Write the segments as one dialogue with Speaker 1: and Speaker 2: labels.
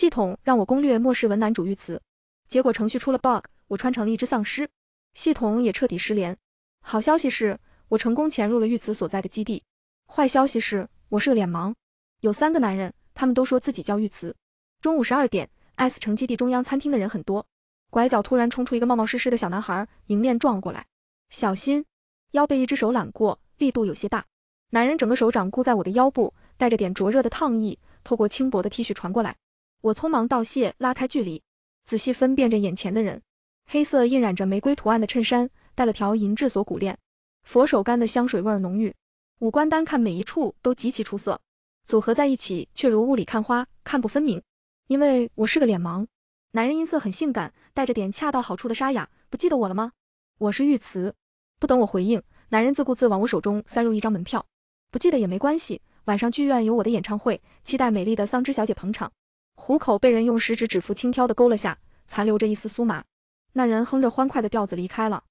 Speaker 1: 系统让我攻略末世文男主玉慈，结果程序出了 bug，我穿成了一只丧尸，系统也彻底失联。好消息是我成功潜入了玉慈所在的基地，坏消息是我是个脸盲，有三个男人，他们都说自己叫玉慈。中午十二点，S 城基地中央餐厅的人很多，拐角突然冲出一个冒冒失失的小男孩，迎面撞了过来，小心，腰被一只手揽过，力度有些大，男人整个手掌箍在我的腰部，带着点灼热的烫意，透过轻薄的 T 恤传过来。我匆忙道谢，拉开距离，仔细分辨着眼前的人。黑色印染着玫瑰图案的衬衫，带了条银质锁骨链，佛手柑的香水味浓郁，五官单看每一处都极其出色，组合在一起却如雾里看花，看不分明，因为我是个脸盲。男人音色很性感，带着点恰到好处的沙哑。不记得我了吗？我是玉慈。不等我回应，男人自顾自往我手中塞入一张门票。不记得也没关系，晚上剧院有我的演唱会，期待美丽的桑枝小姐捧场。虎口被人用食指指腹轻挑的勾了下，残留着一丝酥麻。那人哼着欢快的调子离开了。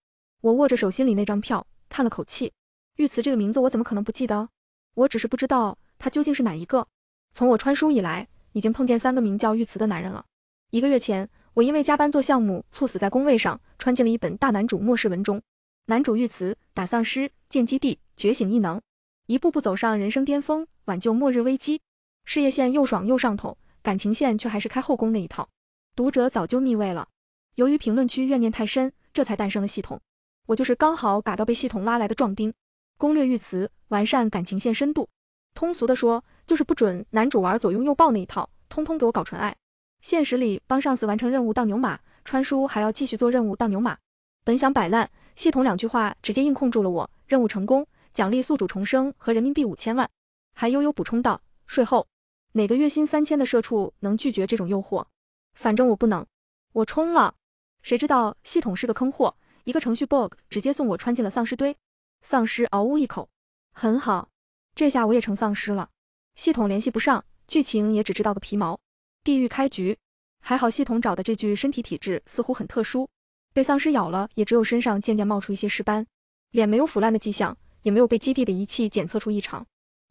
Speaker 1: 我握着手心里那张票，叹了口气。玉瓷这个名字，我怎么可能不记得？我只是不知道他究竟是哪一个。从我穿书以来，已经碰见三个名叫玉瓷的男人了。一个月前，我因为加班做项目，猝死在工位上，穿进了一本大男主末世文中。男主玉慈打丧尸，建基地，觉醒异能，一步步走上人生巅峰，挽救末日危机，事业线又爽又上头。感情线却还是开后宫那一套，读者早就腻味了。由于评论区怨念太深，这才诞生了系统。我就是刚好嘎到被系统拉来的壮丁。攻略御词，完善感情线深度。通俗的说，就是不准男主玩左拥右抱那一套，通通给我搞纯爱。现实里帮上司完成任务当牛马，穿书还要继续做任务当牛马。本想摆烂，系统两句话直接硬控住了我。任务成功，奖励宿主重生和人民币五千万，还悠悠补充道：税后。哪个月薪三千的社畜能拒绝这种诱惑？反正我不能，我冲了。谁知道系统是个坑货，一个程序 bug 直接送我穿进了丧尸堆。丧尸嗷呜一口，很好，这下我也成丧尸了。系统联系不上，剧情也只知道个皮毛。地狱开局，还好系统找的这具身体体质似乎很特殊，被丧尸咬了也只有身上渐渐冒出一些尸斑，脸没有腐烂的迹象，也没有被基地的仪器检测出异常。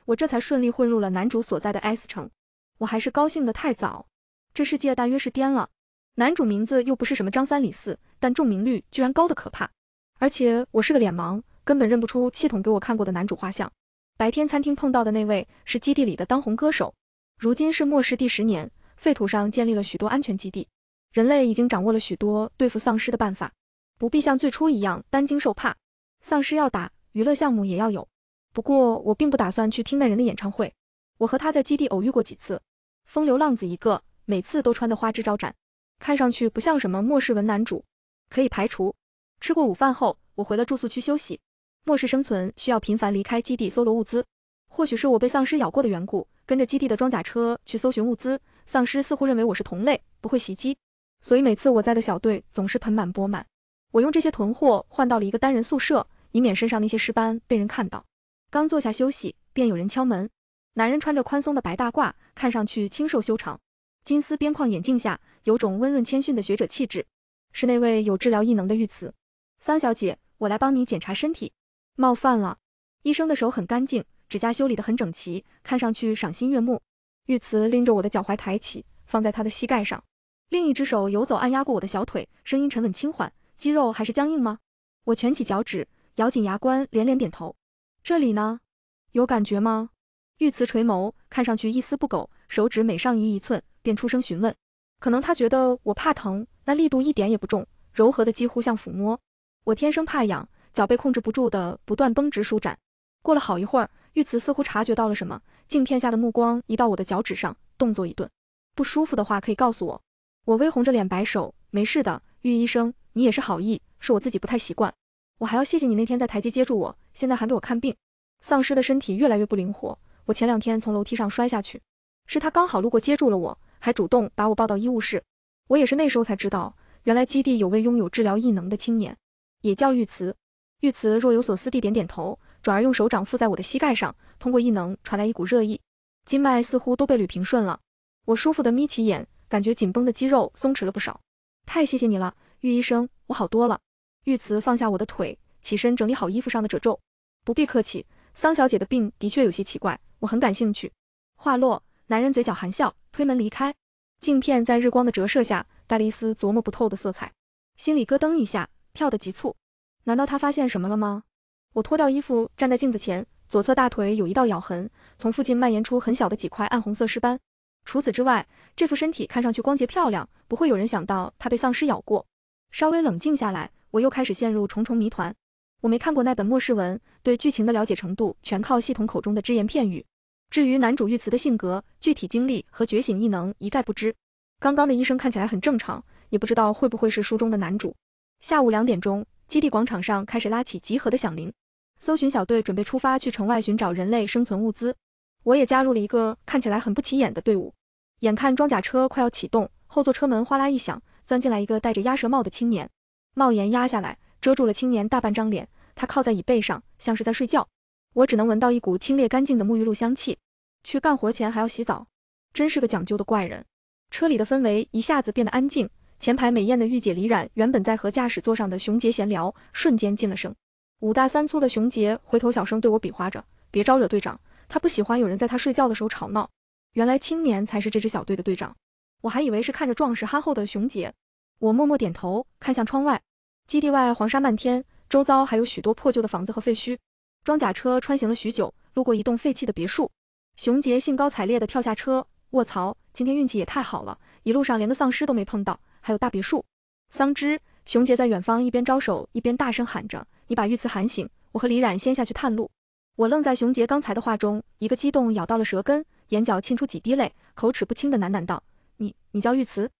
Speaker 1: 我这才顺利混入了男主所在的 S 城，我还是高兴的太早，这世界大约是颠了。男主名字又不是什么张三李四，但重名率居然高的可怕。而且我是个脸盲，根本认不出系统给我看过的男主画像。白天餐厅碰到的那位是基地里的当红歌手。如今是末世第十年，废土上建立了许多安全基地，人类已经掌握了许多对付丧尸的办法，不必像最初一样担惊受怕。丧尸要打，娱乐项目也要有。不过我并不打算去听那人的演唱会。我和他在基地偶遇过几次，风流浪子一个，每次都穿得花枝招展，看上去不像什么末世文男主，可以排除。吃过午饭后，我回了住宿区休息。末世生存需要频繁离开基地搜罗物资，或许是我被丧尸咬过的缘故，跟着基地的装甲车去搜寻物资，丧尸似乎认为我是同类，不会袭击，所以每次我在的小队总是盆满钵满。我用这些囤货换到了一个单人宿舍，以免身上那些尸斑被人看到。刚坐下休息，便有人敲门。男人穿着宽松的白大褂，看上去清瘦修长，金丝边框眼镜下有种温润谦逊的学者气质。是那位有治疗异能的玉慈，桑小姐，我来帮你检查身体。冒犯了，医生的手很干净，指甲修理的很整齐，看上去赏心悦目。玉慈拎着我的脚踝抬起，放在他的膝盖上，另一只手游走按压过我的小腿，声音沉稳轻缓。肌肉还是僵硬吗？我蜷起脚趾，咬紧牙关，连连点头。这里呢，有感觉吗？玉慈垂眸，看上去一丝不苟，手指每上移一寸，便出声询问。可能他觉得我怕疼，那力度一点也不重，柔和的几乎像抚摸。我天生怕痒，脚背控制不住的不断绷直舒展。过了好一会儿，玉慈似乎察觉到了什么，镜片下的目光移到我的脚趾上，动作一顿。不舒服的话可以告诉我。我微红着脸摆手，没事的，玉医生，你也是好意，是我自己不太习惯。我还要谢谢你那天在台阶接住我，现在还给我看病。丧尸的身体越来越不灵活，我前两天从楼梯上摔下去，是他刚好路过接住了我，还主动把我抱到医务室。我也是那时候才知道，原来基地有位拥有治疗异能的青年，也叫玉慈。玉慈若有所思地点点头，转而用手掌覆在我的膝盖上，通过异能传来一股热意，筋脉似乎都被捋平顺了。我舒服地眯起眼，感觉紧绷的肌肉松弛了不少。太谢谢你了，玉医生，我好多了。玉慈放下我的腿，起身整理好衣服上的褶皱。不必客气，桑小姐的病的确有些奇怪，我很感兴趣。话落，男人嘴角含笑，推门离开。镜片在日光的折射下，带了一丝琢磨不透的色彩，心里咯噔一下，跳得急促。难道他发现什么了吗？我脱掉衣服，站在镜子前，左侧大腿有一道咬痕，从附近蔓延出很小的几块暗红色尸斑。除此之外，这副身体看上去光洁漂亮，不会有人想到他被丧尸咬过。稍微冷静下来。我又开始陷入重重谜团，我没看过那本末世文，对剧情的了解程度全靠系统口中的只言片语。至于男主玉慈的性格、具体经历和觉醒异能，一概不知。刚刚的医生看起来很正常，也不知道会不会是书中的男主。下午两点钟，基地广场上开始拉起集合的响铃，搜寻小队准备出发去城外寻找人类生存物资。我也加入了一个看起来很不起眼的队伍。眼看装甲车快要启动，后座车门哗啦一响，钻进来一个戴着鸭舌帽的青年。帽檐压下来，遮住了青年大半张脸。他靠在椅背上，像是在睡觉。我只能闻到一股清冽干净的沐浴露香气。去干活前还要洗澡，真是个讲究的怪人。车里的氛围一下子变得安静。前排美艳的御姐李冉原本在和驾驶座上的熊杰闲聊，瞬间噤了声。五大三粗的熊杰回头小声对我比划着：“别招惹队长，他不喜欢有人在他睡觉的时候吵闹。”原来青年才是这支小队的队长，我还以为是看着壮实憨厚的熊杰。我默默点头，看向窗外。基地外黄沙漫天，周遭还有许多破旧的房子和废墟。装甲车穿行了许久，路过一栋废弃的别墅，熊杰兴高采烈地跳下车，卧槽，今天运气也太好了，一路上连个丧尸都没碰到，还有大别墅。桑枝，熊杰在远方一边招手一边大声喊着：“你把玉慈喊醒，我和李冉先下去探路。”我愣在熊杰刚才的话中，一个激动咬到了舌根，眼角沁出几滴泪，口齿不清的喃喃道：“你，你叫玉慈？”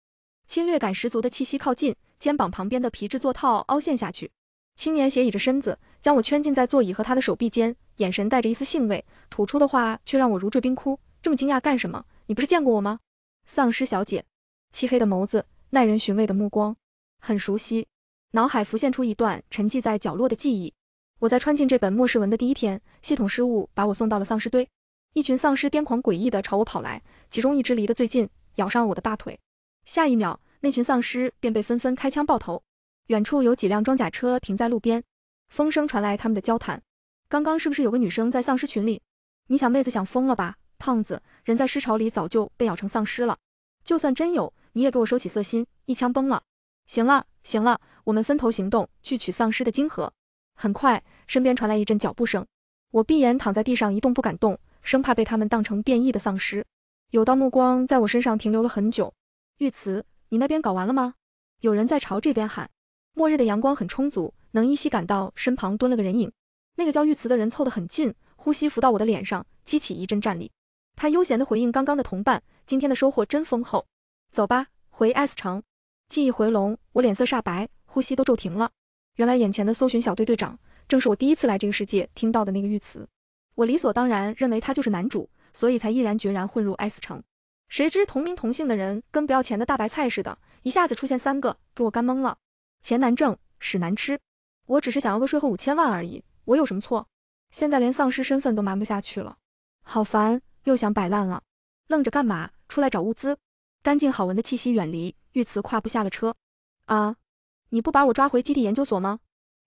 Speaker 1: 侵略感十足的气息靠近。肩膀旁边的皮质座套凹陷下去，青年斜倚着身子，将我圈禁在座椅和他的手臂间，眼神带着一丝兴味，吐出的话却让我如坠冰窟。这么惊讶干什么？你不是见过我吗？丧尸小姐，漆黑的眸子，耐人寻味的目光，很熟悉。脑海浮现出一段沉寂在角落的记忆。我在穿进这本末世文的第一天，系统失误把我送到了丧尸堆，一群丧尸癫狂诡异的朝我跑来，其中一只离得最近，咬上了我的大腿。下一秒。那群丧尸便被纷纷开枪爆头。远处有几辆装甲车停在路边，风声传来他们的交谈。刚刚是不是有个女生在丧尸群里？你想妹子想疯了吧？胖子，人在尸潮里早就被咬成丧尸了。就算真有，你也给我收起色心，一枪崩了。行了行了，我们分头行动，去取丧尸的晶核。很快，身边传来一阵脚步声。我闭眼躺在地上一动不敢动，生怕被他们当成变异的丧尸。有道目光在我身上停留了很久。玉慈。你那边搞完了吗？有人在朝这边喊。末日的阳光很充足，能依稀感到身旁蹲了个人影。那个叫玉慈的人凑得很近，呼吸浮到我的脸上，激起一阵战栗。他悠闲地回应刚刚的同伴：“今天的收获真丰厚，走吧，回 S 城。”记忆回笼，我脸色煞白，呼吸都骤停了。原来眼前的搜寻小队队长正是我第一次来这个世界听到的那个玉慈。我理所当然认为他就是男主，所以才毅然决然混入 S 城。谁知同名同姓的人跟不要钱的大白菜似的，一下子出现三个，给我干懵了。钱难挣，屎难吃。我只是想要个税后五千万而已，我有什么错？现在连丧尸身份都瞒不下去了，好烦！又想摆烂了，愣着干嘛？出来找物资，干净好闻的气息，远离。玉慈跨步下了车。啊！你不把我抓回基地研究所吗？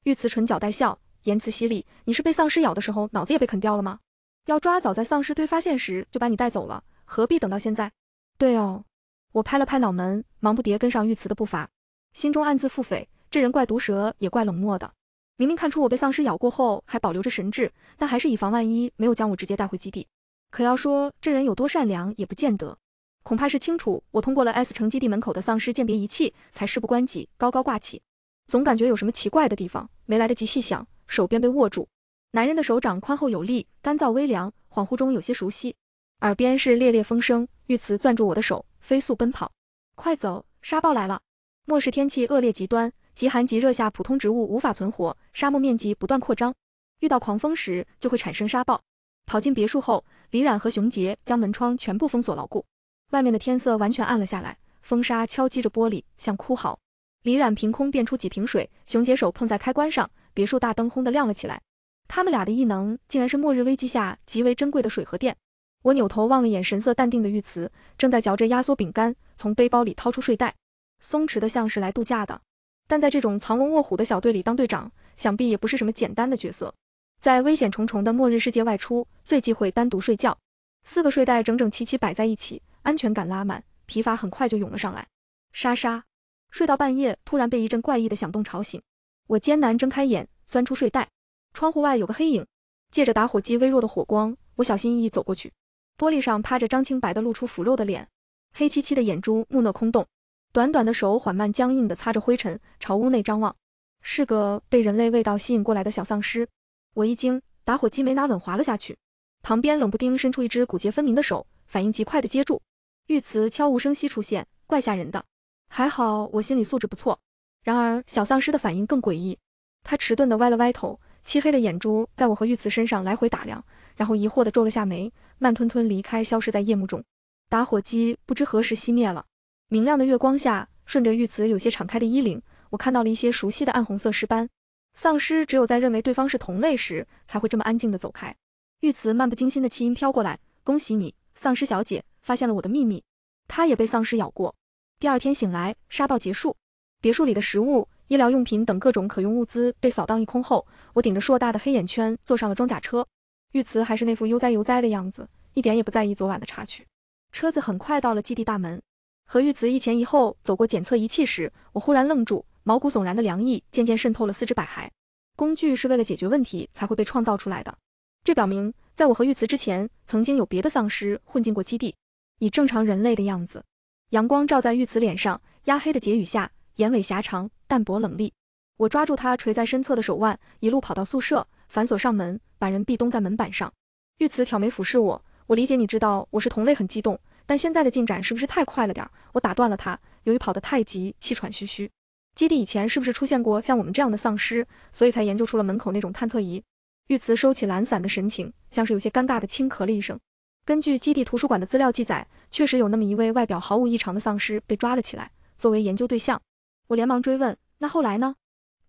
Speaker 1: 玉慈唇角带笑，言辞犀利。你是被丧尸咬的时候脑子也被啃掉了吗？要抓，早在丧尸堆发现时就把你带走了。何必等到现在？对哦，我拍了拍脑门，忙不迭跟上玉辞的步伐，心中暗自腹诽：这人怪毒舌也怪冷漠的。明明看出我被丧尸咬过后还保留着神智，但还是以防万一，没有将我直接带回基地。可要说这人有多善良，也不见得，恐怕是清楚我通过了 S 城基地门口的丧尸鉴别仪器，才事不关己，高高挂起。总感觉有什么奇怪的地方，没来得及细想，手便被握住。男人的手掌宽厚有力，干燥微凉，恍惚中有些熟悉。耳边是烈烈风声，玉慈攥住我的手，飞速奔跑，快走！沙暴来了。末世天气恶劣极端，极寒极热下普通植物无法存活，沙漠面积不断扩张。遇到狂风时就会产生沙暴。跑进别墅后，李冉和熊杰将门窗全部封锁牢固。外面的天色完全暗了下来，风沙敲击着玻璃，像哭嚎。李冉凭空变出几瓶水，熊杰手碰在开关上，别墅大灯轰的亮了起来。他们俩的异能竟然是末日危机下极为珍贵的水和电。我扭头望了眼，神色淡定的玉慈，正在嚼着压缩饼干，从背包里掏出睡袋，松弛的像是来度假的。但在这种藏龙卧虎的小队里当队长，想必也不是什么简单的角色。在危险重重的末日世界外出，最忌讳单独睡觉。四个睡袋整整齐齐摆在一起，安全感拉满，疲乏很快就涌了上来。沙沙，睡到半夜，突然被一阵怪异的响动吵醒。我艰难睁开眼，钻出睡袋，窗户外有个黑影，借着打火机微弱的火光，我小心翼翼走过去。玻璃上趴着张清白的、露出腐肉的脸，黑漆漆的眼珠木讷空洞，短短的手缓慢僵硬的擦着灰尘，朝屋内张望，是个被人类味道吸引过来的小丧尸。我一惊，打火机没拿稳滑了下去，旁边冷不丁伸出一只骨节分明的手，反应极快的接住。玉瓷悄无声息出现，怪吓人的。还好我心理素质不错。然而小丧尸的反应更诡异，他迟钝的歪了歪头，漆黑的眼珠在我和玉慈身上来回打量，然后疑惑的皱了下眉。慢吞吞离开，消失在夜幕中。打火机不知何时熄灭了。明亮的月光下，顺着玉瓷有些敞开的衣领，我看到了一些熟悉的暗红色尸斑。丧尸只有在认为对方是同类时，才会这么安静的走开。玉瓷漫不经心的气音飘过来：“恭喜你，丧尸小姐，发现了我的秘密。她也被丧尸咬过。”第二天醒来，沙暴结束，别墅里的食物、医疗用品等各种可用物资被扫荡一空后，我顶着硕大的黑眼圈坐上了装甲车。玉慈还是那副悠哉悠哉的样子，一点也不在意昨晚的插曲。车子很快到了基地大门，和玉慈一前一后走过检测仪器时，我忽然愣住，毛骨悚然的凉意渐渐渗透了四肢百骸。工具是为了解决问题才会被创造出来的，这表明在我和玉慈之前，曾经有别的丧尸混进过基地，以正常人类的样子。阳光照在玉慈脸上，压黑的睫羽下，眼尾狭长，淡薄冷厉。我抓住他垂在身侧的手腕，一路跑到宿舍。反锁上门，把人壁咚在门板上。玉慈挑眉俯视我，我理解你知道我是同类很激动，但现在的进展是不是太快了点儿？我打断了他，由于跑得太急，气喘吁吁。基地以前是不是出现过像我们这样的丧尸，所以才研究出了门口那种探测仪？玉慈收起懒散的神情，像是有些尴尬的轻咳了一声。根据基地图书馆的资料记载，确实有那么一位外表毫无异常的丧尸被抓了起来，作为研究对象。我连忙追问，那后来呢？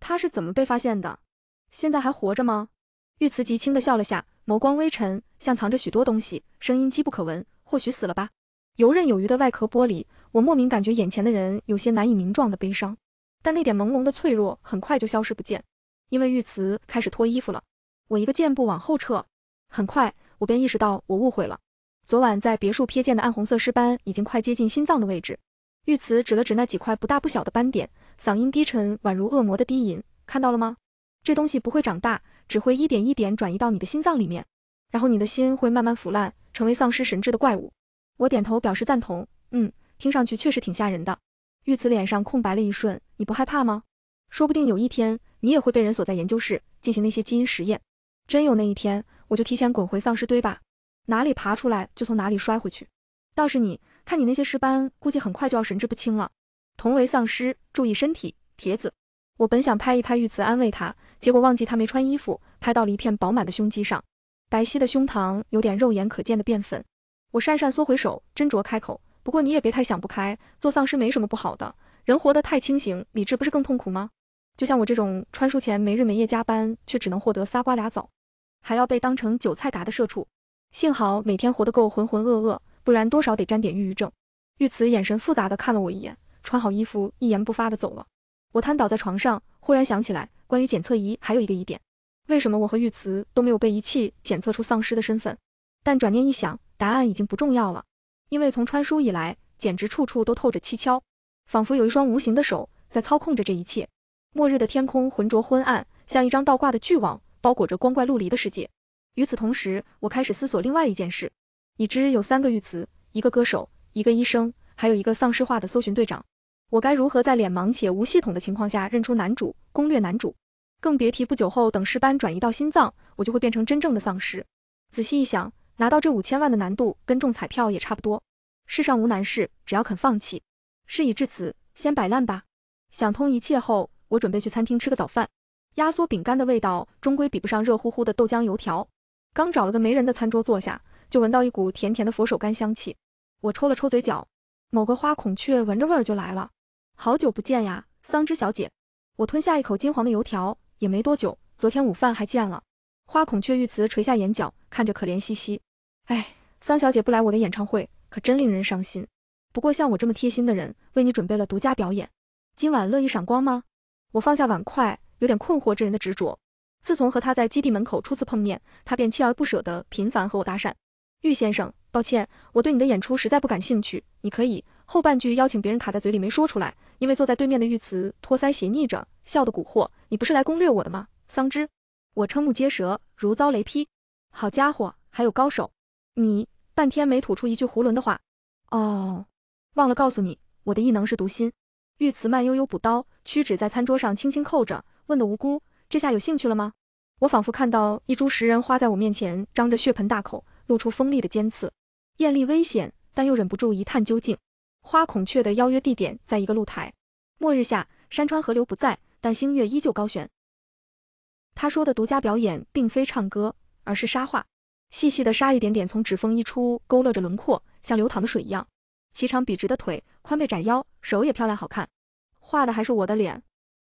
Speaker 1: 他是怎么被发现的？现在还活着吗？玉慈极轻的笑了下，眸光微沉，像藏着许多东西，声音机不可闻，或许死了吧。游刃有余的外壳玻璃，我莫名感觉眼前的人有些难以名状的悲伤，但那点朦胧的脆弱很快就消失不见，因为玉慈开始脱衣服了。我一个箭步往后撤，很快我便意识到我误会了。昨晚在别墅瞥见的暗红色尸斑已经快接近心脏的位置。玉慈指了指那几块不大不小的斑点，嗓音低沉，宛如恶魔的低吟。看到了吗？这东西不会长大。只会一点一点转移到你的心脏里面，然后你的心会慢慢腐烂，成为丧失神智的怪物。我点头表示赞同，嗯，听上去确实挺吓人的。玉辞脸上空白了一瞬，你不害怕吗？说不定有一天你也会被人锁在研究室进行那些基因实验。真有那一天，我就提前滚回丧尸堆吧，哪里爬出来就从哪里摔回去。倒是你看你那些尸斑，估计很快就要神志不清了。同为丧尸，注意身体，铁子。我本想拍一拍玉慈，安慰他。结果忘记他没穿衣服，拍到了一片饱满的胸肌上，白皙的胸膛有点肉眼可见的变粉。我讪讪缩回手，斟酌开口：“不过你也别太想不开，做丧尸没什么不好的。人活得太清醒，理智不是更痛苦吗？就像我这种穿书前没日没夜加班，却只能获得仨瓜俩枣，还要被当成韭菜嘎的社畜。幸好每天活得够浑浑噩噩，不然多少得沾点抑郁症。”玉慈眼神复杂的看了我一眼，穿好衣服一言不发的走了。我瘫倒在床上，忽然想起来。关于检测仪还有一个疑点，为什么我和玉慈都没有被仪器检测出丧尸的身份？但转念一想，答案已经不重要了，因为从穿书以来，简直处处都透着蹊跷，仿佛有一双无形的手在操控着这一切。末日的天空浑浊昏暗，像一张倒挂的巨网，包裹着光怪陆离的世界。与此同时，我开始思索另外一件事：已知有三个玉慈，一个歌手，一个医生，还有一个丧尸化的搜寻队长，我该如何在脸盲且无系统的情况下认出男主，攻略男主？更别提不久后等尸斑转移到心脏，我就会变成真正的丧尸。仔细一想，拿到这五千万的难度跟中彩票也差不多。世上无难事，只要肯放弃。事已至此，先摆烂吧。想通一切后，我准备去餐厅吃个早饭。压缩饼干的味道终归比不上热乎乎的豆浆油条。刚找了个没人的餐桌坐下，就闻到一股甜甜的佛手柑香气。我抽了抽嘴角，某个花孔雀闻着味儿就来了。好久不见呀，桑枝小姐。我吞下一口金黄的油条。也没多久，昨天午饭还见了。花孔雀玉瓷垂下眼角，看着可怜兮兮。哎，桑小姐不来我的演唱会，可真令人伤心。不过像我这么贴心的人，为你准备了独家表演，今晚乐意赏光吗？我放下碗筷，有点困惑这人的执着。自从和他在基地门口初次碰面，他便锲而不舍地频繁和我搭讪。玉先生，抱歉，我对你的演出实在不感兴趣。你可以后半句邀请别人卡在嘴里没说出来，因为坐在对面的玉瓷托腮斜睨着。笑的蛊惑，你不是来攻略我的吗？桑枝，我瞠目结舌，如遭雷劈。好家伙，还有高手！你半天没吐出一句囫囵的话。哦，忘了告诉你，我的异能是读心。玉瓷慢悠悠补刀，屈指在餐桌上轻轻扣着，问的无辜。这下有兴趣了吗？我仿佛看到一株食人花在我面前张着血盆大口，露出锋利的尖刺，艳丽危险，但又忍不住一探究竟。花孔雀的邀约地点在一个露台，末日下山川河流不在。但星月依旧高悬。他说的独家表演并非唱歌，而是沙画。细细的沙一点点从指缝溢出，勾勒着轮廓，像流淌的水一样。齐长笔直的腿，宽背窄腰，手也漂亮好看。画的还是我的脸，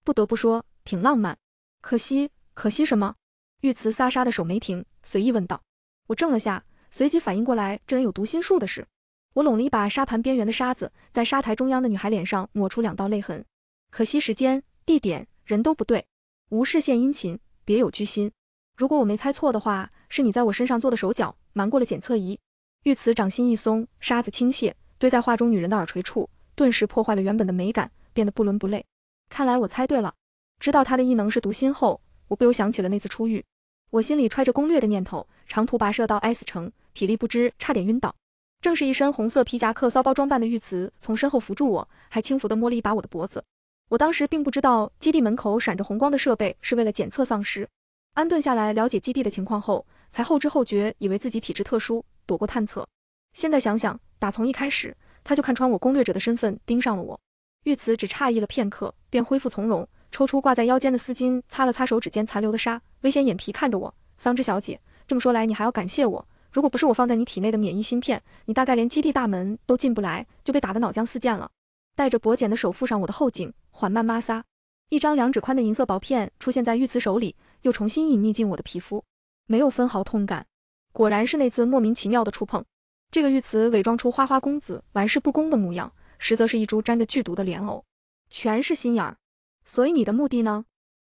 Speaker 1: 不得不说，挺浪漫。可惜，可惜什么？玉慈撒沙的手没停，随意问道。我怔了下，随即反应过来，这人有读心术的事。我拢了一把沙盘边缘的沙子，在沙台中央的女孩脸上抹出两道泪痕。可惜时间。地点人都不对，无事献殷勤，别有居心。如果我没猜错的话，是你在我身上做的手脚，瞒过了检测仪。玉瓷掌心一松，沙子倾泻，堆在画中女人的耳垂处，顿时破坏了原本的美感，变得不伦不类。看来我猜对了。知道他的异能是读心后，我不由想起了那次出狱。我心里揣着攻略的念头，长途跋涉到 S 城，体力不支，差点晕倒。正是一身红色皮夹克骚包装扮的玉瓷从身后扶住我，还轻浮的摸了一把我的脖子。我当时并不知道基地门口闪着红光的设备是为了检测丧尸。安顿下来了解基地的情况后，才后知后觉，以为自己体质特殊，躲过探测。现在想想，打从一开始他就看穿我攻略者的身份，盯上了我。玉慈只诧异了片刻，便恢复从容，抽出挂在腰间的丝巾，擦了擦手指间残留的沙，危险眼皮看着我，桑枝小姐，这么说来，你还要感谢我。如果不是我放在你体内的免疫芯片，你大概连基地大门都进不来，就被打得脑浆四溅了。带着薄茧的手附上我的后颈。缓慢摩挲，一张两指宽的银色薄片出现在玉慈手里，又重新隐匿进我的皮肤，没有分毫痛感。果然是那次莫名其妙的触碰。这个玉慈伪装出花花公子玩世不恭的模样，实则是一株沾着剧毒的莲藕，全是心眼儿。所以你的目的呢？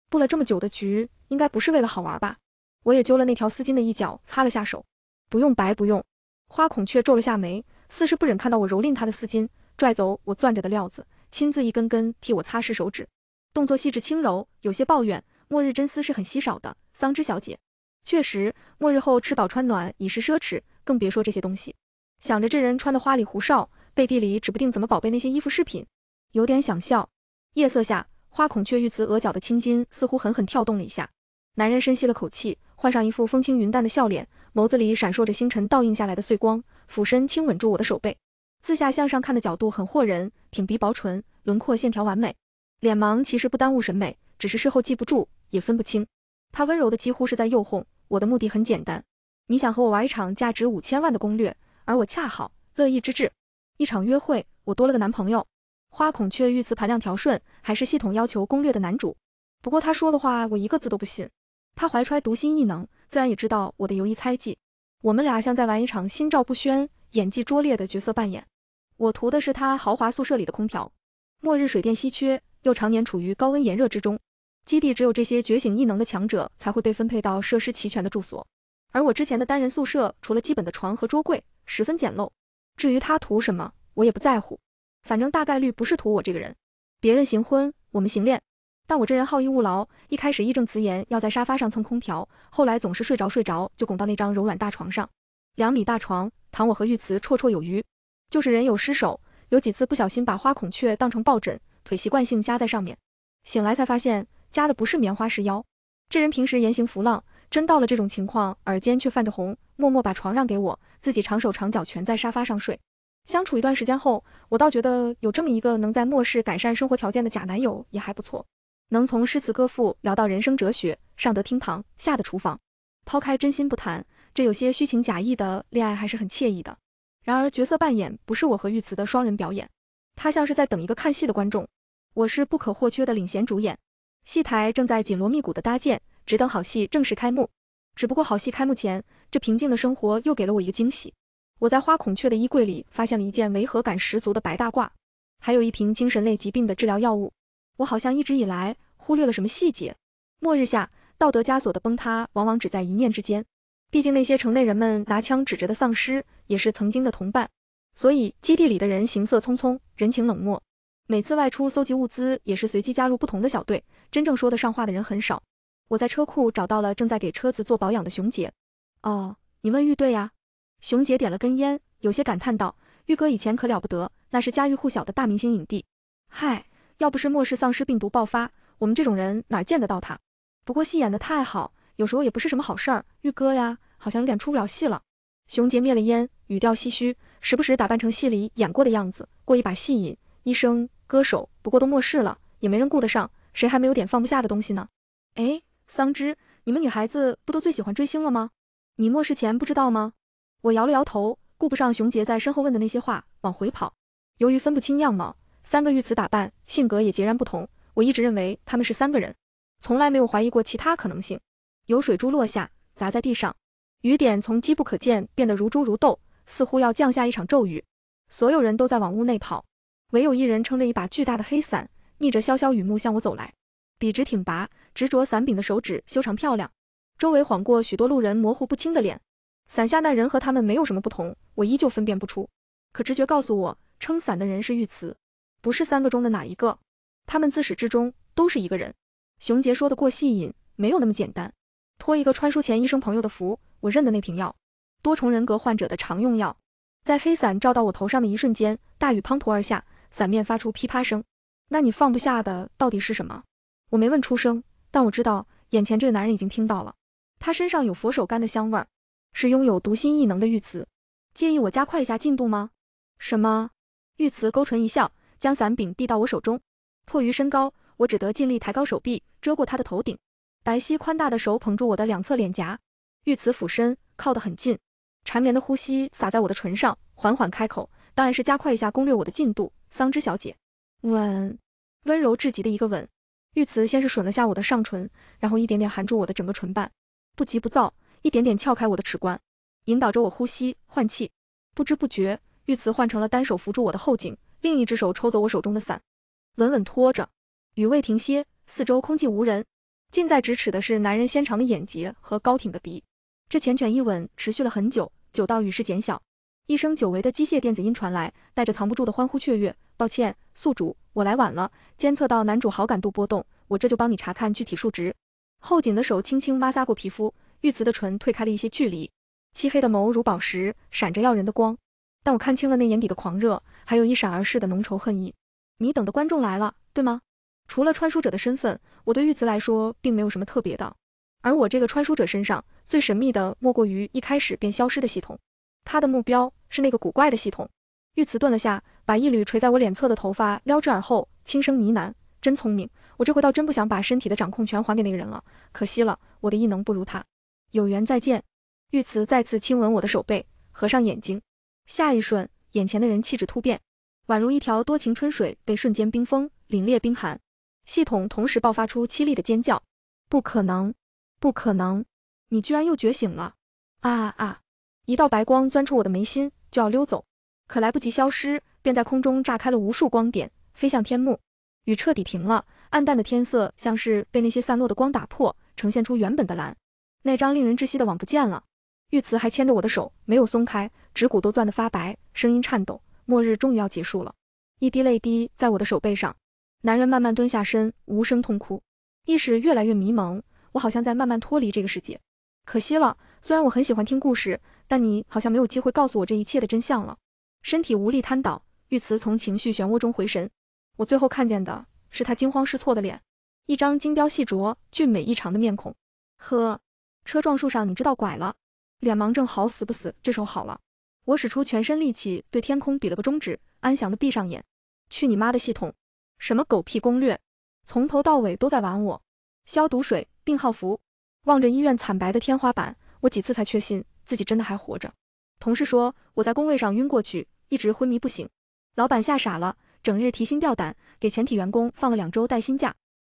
Speaker 1: 布了这么久的局，应该不是为了好玩吧？我也揪了那条丝巾的一角，擦了下手。不用白不用。花孔雀皱了下眉，似是不忍看到我蹂躏他的丝巾，拽走我攥着的料子。亲自一根根替我擦拭手指，动作细致轻柔，有些抱怨。末日真丝是很稀少的，桑枝小姐确实，末日后吃饱穿暖已是奢侈，更别说这些东西。想着这人穿的花里胡哨，背地里指不定怎么宝贝那些衣服饰品，有点想笑。夜色下，花孔雀玉子额角的青筋似乎狠狠跳动了一下。男人深吸了口气，换上一副风轻云淡的笑脸，眸子里闪烁着星辰倒映下来的碎光，俯身亲吻住我的手背。自下向上看的角度很惑人，挺鼻薄唇，轮廓线条完美。脸盲其实不耽误审美，只是事后记不住，也分不清。他温柔的几乎是在诱惑，我的目的很简单，你想和我玩一场价值五千万的攻略，而我恰好乐意之至。一场约会，我多了个男朋友。花孔雀玉瓷盘量调顺，还是系统要求攻略的男主。不过他说的话，我一个字都不信。他怀揣读心异能，自然也知道我的犹疑猜忌。我们俩像在玩一场心照不宣、演技拙劣的角色扮演。我图的是他豪华宿舍里的空调。末日水电稀缺，又常年处于高温炎热之中，基地只有这些觉醒异能的强者才会被分配到设施齐全的住所。而我之前的单人宿舍，除了基本的床和桌柜，十分简陋。至于他图什么，我也不在乎，反正大概率不是图我这个人。别人行婚，我们行恋。但我这人好逸恶劳，一开始义正辞严要在沙发上蹭空调，后来总是睡着睡着就拱到那张柔软大床上，两米大床躺我和玉慈绰绰有余。就是人有失手，有几次不小心把花孔雀当成抱枕，腿习惯性夹在上面，醒来才发现夹的不是棉花是腰。这人平时言行浮浪，真到了这种情况，耳尖却泛着红，默默把床让给我，自己长手长脚蜷在沙发上睡。相处一段时间后，我倒觉得有这么一个能在末世改善生活条件的假男友也还不错，能从诗词歌赋聊到人生哲学，上得厅堂，下得厨房。抛开真心不谈，这有些虚情假意的恋爱还是很惬意的。然而，角色扮演不是我和玉慈的双人表演，他像是在等一个看戏的观众。我是不可或缺的领衔主演。戏台正在紧锣密鼓的搭建，只等好戏正式开幕。只不过，好戏开幕前，这平静的生活又给了我一个惊喜。我在花孔雀的衣柜里发现了一件违和感十足的白大褂，还有一瓶精神类疾病的治疗药物。我好像一直以来忽略了什么细节。末日下，道德枷锁的崩塌往往只在一念之间。毕竟那些城内人们拿枪指着的丧尸也是曾经的同伴，所以基地里的人行色匆匆，人情冷漠。每次外出搜集物资也是随机加入不同的小队，真正说得上话的人很少。我在车库找到了正在给车子做保养的熊姐。哦，你问玉队呀？熊姐点了根烟，有些感叹道：“玉哥以前可了不得，那是家喻户晓的大明星影帝。嗨，要不是末世丧尸病毒爆发，我们这种人哪见得到他？不过戏演的太好。”有时候也不是什么好事儿，玉哥呀，好像有点出不了戏了。熊杰灭了烟，语调唏嘘，时不时打扮成戏里演过的样子，过一把戏瘾。医生、歌手，不过都末世了，也没人顾得上，谁还没有点放不下的东西呢？哎，桑枝，你们女孩子不都最喜欢追星了吗？你末世前不知道吗？我摇了摇头，顾不上熊杰在身后问的那些话，往回跑。由于分不清样貌，三个玉瓷打扮，性格也截然不同，我一直认为他们是三个人，从来没有怀疑过其他可能性。有水珠落下，砸在地上。雨点从几不可见变得如珠如豆，似乎要降下一场骤雨。所有人都在往屋内跑，唯有一人撑着一把巨大的黑伞，逆着潇潇雨幕向我走来。笔直挺拔，执着伞柄的手指修长漂亮。周围晃过许多路人模糊不清的脸，伞下那人和他们没有什么不同，我依旧分辨不出。可直觉告诉我，撑伞的人是玉慈，不是三个中的哪一个。他们自始至终都是一个人。熊杰说的过戏瘾没有那么简单。托一个穿书前医生朋友的福，我认得那瓶药，多重人格患者的常用药。在黑伞照到我头上的一瞬间，大雨滂沱而下，伞面发出噼啪声。那你放不下的到底是什么？我没问出声，但我知道眼前这个男人已经听到了。他身上有佛手柑的香味，是拥有读心异能的玉慈。介意我加快一下进度吗？什么？玉慈勾唇一笑，将伞柄递到我手中。迫于身高，我只得尽力抬高手臂，遮过他的头顶。白皙宽大的手捧住我的两侧脸颊，玉慈俯身靠得很近，缠绵的呼吸洒在我的唇上，缓缓开口：“当然是加快一下攻略我的进度，桑枝小姐。”吻，温柔至极的一个吻。玉慈先是吮了下我的上唇，然后一点点含住我的整个唇瓣，不急不躁，一点点撬开我的齿关，引导着我呼吸换气。不知不觉，玉慈换成了单手扶住我的后颈，另一只手抽走我手中的伞，稳稳托着。雨未停歇，四周空寂无人。近在咫尺的是男人纤长的眼睫和高挺的鼻，这缱绻一吻持续了很久，久到雨势减小，一声久违的机械电子音传来，带着藏不住的欢呼雀跃。抱歉，宿主，我来晚了，监测到男主好感度波动，我这就帮你查看具体数值。后颈的手轻轻摩撒过皮肤，玉瓷的唇退开了一些距离，漆黑的眸如宝石，闪着耀人的光。但我看清了那眼底的狂热，还有一闪而逝的浓稠恨意。你等的观众来了，对吗？除了穿书者的身份，我对玉慈来说并没有什么特别的。而我这个穿书者身上最神秘的，莫过于一开始便消失的系统。他的目标是那个古怪的系统。玉慈顿了下，把一缕垂在我脸侧的头发撩至耳后，轻声呢喃：“真聪明，我这回倒真不想把身体的掌控权还给那个人了。可惜了我的异能不如他，有缘再见。”玉慈再次亲吻我的手背，合上眼睛。下一瞬，眼前的人气质突变，宛如一条多情春水被瞬间冰封，凛冽冰寒。系统同时爆发出凄厉的尖叫，不可能，不可能！你居然又觉醒了！啊啊！一道白光钻出我的眉心，就要溜走，可来不及消失，便在空中炸开了无数光点，飞向天幕。雨彻底停了，暗淡的天色像是被那些散落的光打破，呈现出原本的蓝。那张令人窒息的网不见了。玉瓷还牵着我的手，没有松开，指骨都攥得发白，声音颤抖。末日终于要结束了。一滴泪滴在我的手背上。男人慢慢蹲下身，无声痛哭，意识越来越迷蒙。我好像在慢慢脱离这个世界。可惜了，虽然我很喜欢听故事，但你好像没有机会告诉我这一切的真相了。身体无力瘫倒，玉慈从情绪漩涡中回神。我最后看见的是他惊慌失措的脸，一张精雕细琢、俊美异常的面孔。呵，车撞树上，你知道拐了。脸盲症好，死不死？这时候好了。我使出全身力气，对天空比了个中指，安详的闭上眼。去你妈的系统！什么狗屁攻略，从头到尾都在玩我！消毒水、病号服，望着医院惨白的天花板，我几次才确信自己真的还活着。同事说我在工位上晕过去，一直昏迷不醒。老板吓傻了，整日提心吊胆，给全体员工放了两周带薪假。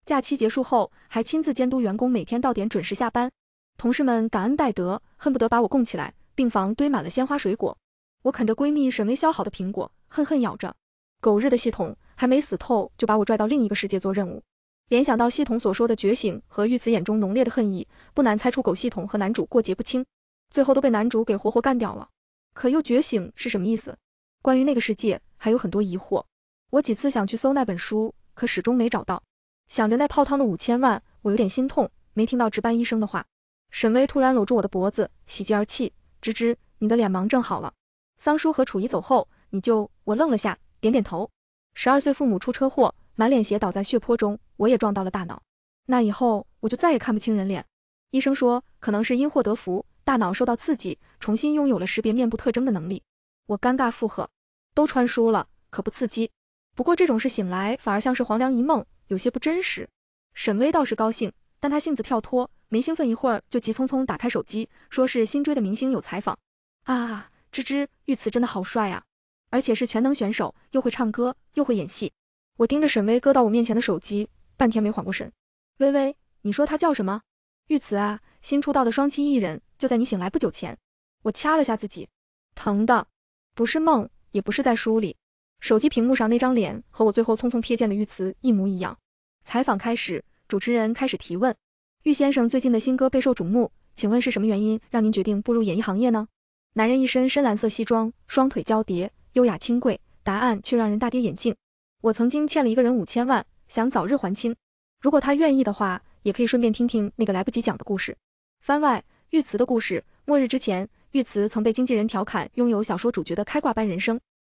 Speaker 1: 假期结束后，还亲自监督员工每天到点准时下班。同事们感恩戴德，恨不得把我供起来。病房堆满了鲜花水果，我啃着闺蜜沈薇削好的苹果，恨恨咬着。狗日的系统！还没死透，就把我拽到另一个世界做任务。联想到系统所说的觉醒和玉子眼中浓烈的恨意，不难猜出狗系统和男主过节不清，最后都被男主给活活干掉了。可又觉醒是什么意思？关于那个世界还有很多疑惑。我几次想去搜那本书，可始终没找到。想着那泡汤的五千万，我有点心痛。没听到值班医生的话，沈威突然搂住我的脖子，喜极而泣。芝芝，你的脸盲症好了。桑叔和楚姨走后，你就……我愣了下，点点头。十二岁，父母出车祸，满脸血倒在血泊中，我也撞到了大脑。那以后我就再也看不清人脸。医生说可能是因祸得福，大脑受到刺激，重新拥有了识别面部特征的能力。我尴尬附和，都穿书了，可不刺激。不过这种事醒来反而像是黄粱一梦，有些不真实。沈巍倒是高兴，但他性子跳脱，没兴奋一会儿就急匆匆打开手机，说是新追的明星有采访。啊，芝芝，玉辞真的好帅啊！而且是全能选手，又会唱歌，又会演戏。我盯着沈巍搁到我面前的手机，半天没缓过神。微微，你说他叫什么？玉慈啊，新出道的双栖艺人。就在你醒来不久前，我掐了下自己，疼的不是梦，也不是在书里。手机屏幕上那张脸和我最后匆匆瞥见的玉慈一模一样。采访开始，主持人开始提问：玉先生最近的新歌备受瞩目，请问是什么原因让您决定步入演艺行业呢？男人一身深蓝色西装，双腿交叠。优雅清贵，答案却让人大跌眼镜。我曾经欠了一个人五千万，想早日还清。如果他愿意的话，也可以顺便听听那个来不及讲的故事。番外：玉慈的故事。末日之前，玉慈曾被经纪人调侃拥有小说主角的开挂般人生。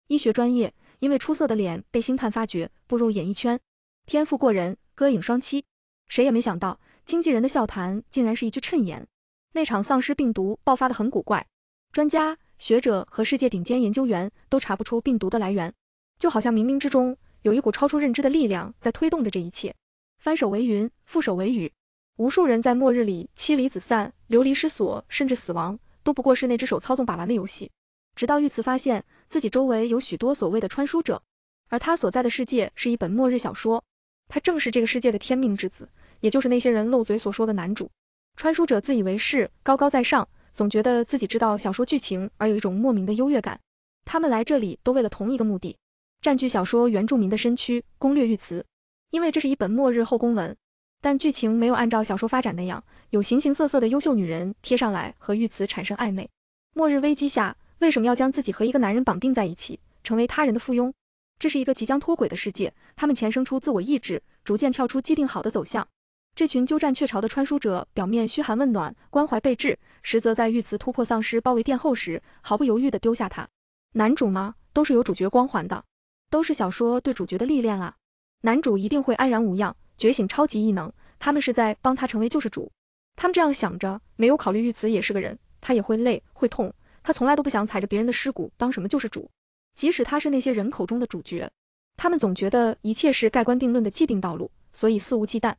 Speaker 1: 医学专业，因为出色的脸被星探发掘，步入演艺圈。天赋过人，歌影双栖。谁也没想到，经纪人的笑谈竟然是一句衬言。那场丧尸病毒爆发的很古怪，专家。学者和世界顶尖研究员都查不出病毒的来源，就好像冥冥之中有一股超出认知的力量在推动着这一切。翻手为云，覆手为雨，无数人在末日里妻离子散、流离失所，甚至死亡，都不过是那只手操纵把玩的游戏。直到玉慈发现自己周围有许多所谓的穿书者，而他所在的世界是一本末日小说，他正是这个世界的天命之子，也就是那些人漏嘴所说的男主。穿书者自以为是，高高在上。总觉得自己知道小说剧情，而有一种莫名的优越感。他们来这里都为了同一个目的：占据小说原住民的身躯，攻略玉瓷。因为这是一本末日后宫文，但剧情没有按照小说发展那样，有形形色色的优秀女人贴上来和玉瓷产生暧昧。末日危机下，为什么要将自己和一个男人绑定在一起，成为他人的附庸？这是一个即将脱轨的世界，他们前生出自我意志，逐渐跳出既定好的走向。这群鸠占鹊巢的穿书者，表面嘘寒问暖，关怀备至，实则在玉慈突破丧尸包围殿后时，毫不犹豫地丢下他。男主吗？都是有主角光环的，都是小说对主角的历练啊。男主一定会安然无恙，觉醒超级异能。他们是在帮他成为救世主。他们这样想着，没有考虑玉慈也是个人，他也会累，会痛。他从来都不想踩着别人的尸骨当什么救世主，即使他是那些人口中的主角。他们总觉得一切是盖棺定论的既定道路，所以肆无忌惮。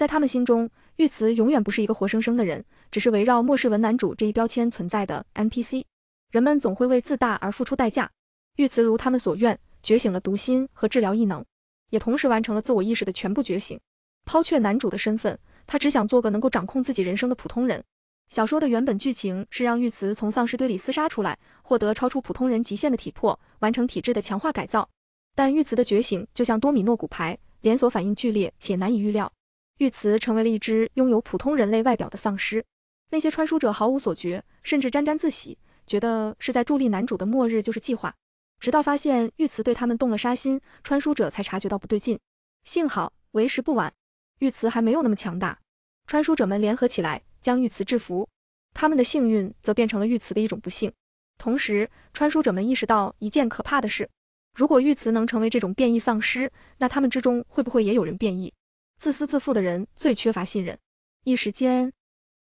Speaker 1: 在他们心中，玉慈永远不是一个活生生的人，只是围绕末世文男主这一标签存在的 NPC。人们总会为自大而付出代价。玉慈如他们所愿，觉醒了读心和治疗异能，也同时完成了自我意识的全部觉醒，抛却男主的身份，他只想做个能够掌控自己人生的普通人。小说的原本剧情是让玉慈从丧尸堆里厮杀出来，获得超出普通人极限的体魄，完成体质的强化改造。但玉慈的觉醒就像多米诺骨牌，连锁反应剧烈且难以预料。玉瓷成为了一只拥有普通人类外表的丧尸，那些穿书者毫无所觉，甚至沾沾自喜，觉得是在助力男主的末日就是计划。直到发现玉瓷对他们动了杀心，穿书者才察觉到不对劲。幸好为时不晚，玉瓷还没有那么强大，穿书者们联合起来将玉瓷制服。他们的幸运则变成了玉瓷的一种不幸。同时，穿书者们意识到一件可怕的事：如果玉瓷能成为这种变异丧尸，那他们之中会不会也有人变异？自私自负的人最缺乏信任。一时间，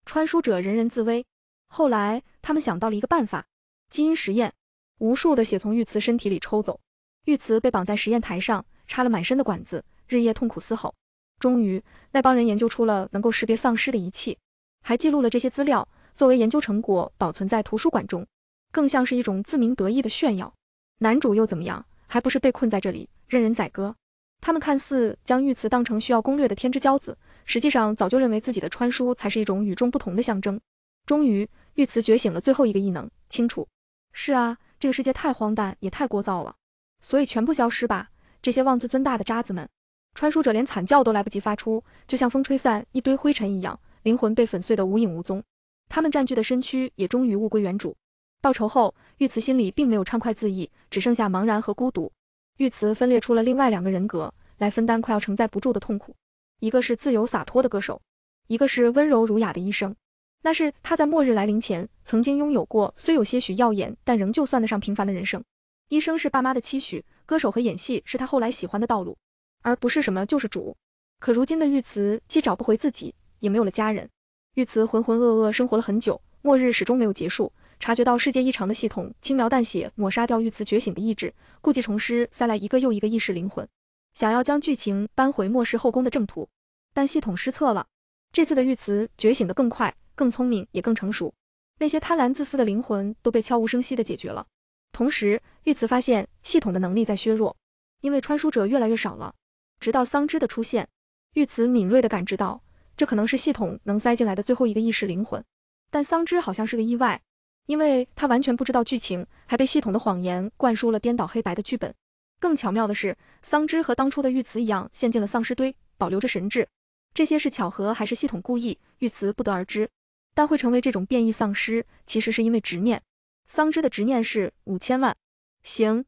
Speaker 1: 穿书者人人自危。后来，他们想到了一个办法：基因实验。无数的血从玉慈身体里抽走，玉慈被绑在实验台上，插了满身的管子，日夜痛苦嘶吼。终于，那帮人研究出了能够识别丧尸的仪器，还记录了这些资料，作为研究成果保存在图书馆中，更像是一种自鸣得意的炫耀。男主又怎么样？还不是被困在这里，任人宰割。他们看似将玉慈当成需要攻略的天之骄子，实际上早就认为自己的穿书才是一种与众不同的象征。终于，玉慈觉醒了最后一个异能，清楚。是啊，这个世界太荒诞，也太聒噪了。所以全部消失吧，这些妄自尊大的渣子们！穿书者连惨叫都来不及发出，就像风吹散一堆灰尘一样，灵魂被粉碎的无影无踪。他们占据的身躯也终于物归原主。报仇后，玉慈心里并没有畅快自意，只剩下茫然和孤独。玉慈分裂出了另外两个人格来分担快要承载不住的痛苦，一个是自由洒脱的歌手，一个是温柔儒雅的医生。那是他在末日来临前曾经拥有过，虽有些许耀眼，但仍旧算得上平凡的人生。医生是爸妈的期许，歌手和演戏是他后来喜欢的道路，而不是什么救世主。可如今的玉慈既找不回自己，也没有了家人。玉慈浑浑噩噩生活了很久，末日始终没有结束。察觉到世界异常的系统，轻描淡写抹杀掉玉慈觉醒的意志，故技重施塞来一个又一个意识灵魂，想要将剧情搬回末世后宫的正途。但系统失策了，这次的玉慈觉醒的更快、更聪明，也更成熟。那些贪婪自私的灵魂都被悄无声息的解决了。同时，玉慈发现系统的能力在削弱，因为穿书者越来越少了。直到桑枝的出现，玉慈敏锐的感知到，这可能是系统能塞进来的最后一个意识灵魂。但桑枝好像是个意外。因为他完全不知道剧情，还被系统的谎言灌输了颠倒黑白的剧本。更巧妙的是，桑枝和当初的玉慈一样，陷进了丧尸堆，保留着神智。这些是巧合还是系统故意？玉慈不得而知。但会成为这种变异丧尸，其实是因为执念。桑枝的执念是五千万。行，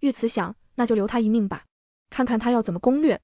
Speaker 1: 玉慈想，那就留他一命吧，看看他要怎么攻略。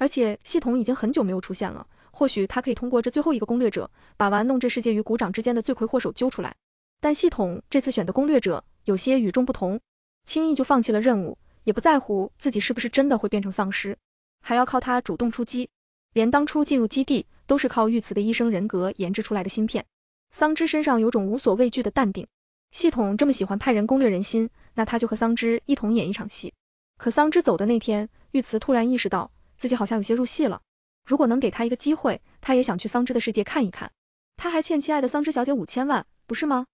Speaker 1: 而且系统已经很久没有出现了，或许他可以通过这最后一个攻略者，把玩弄这世界于股掌之间的罪魁祸首揪出来。但系统这次选的攻略者有些与众不同，轻易就放弃了任务，也不在乎自己是不是真的会变成丧尸，还要靠他主动出击。连当初进入基地都是靠玉慈的医生人格研制出来的芯片。桑芝身上有种无所畏惧的淡定。系统这么喜欢派人攻略人心，那他就和桑芝一同演一场戏。可桑芝走的那天，玉慈突然意识到自己好像有些入戏了。如果能给他一个机会，他也想去桑芝的世界看一看。他还欠亲爱的桑芝小姐五千万，不是吗？